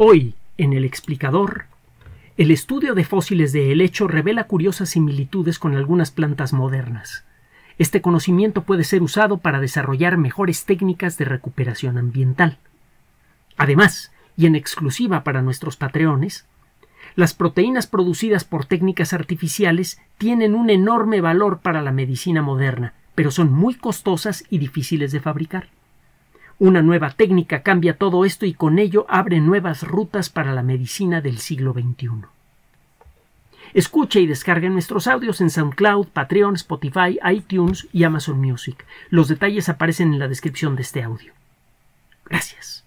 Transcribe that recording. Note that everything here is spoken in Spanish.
Hoy, en el explicador, el estudio de fósiles de helecho revela curiosas similitudes con algunas plantas modernas. Este conocimiento puede ser usado para desarrollar mejores técnicas de recuperación ambiental. Además, y en exclusiva para nuestros patreones, las proteínas producidas por técnicas artificiales tienen un enorme valor para la medicina moderna, pero son muy costosas y difíciles de fabricar. Una nueva técnica cambia todo esto y con ello abre nuevas rutas para la medicina del siglo XXI. Escuche y descargue nuestros audios en SoundCloud, Patreon, Spotify, iTunes y Amazon Music. Los detalles aparecen en la descripción de este audio. Gracias.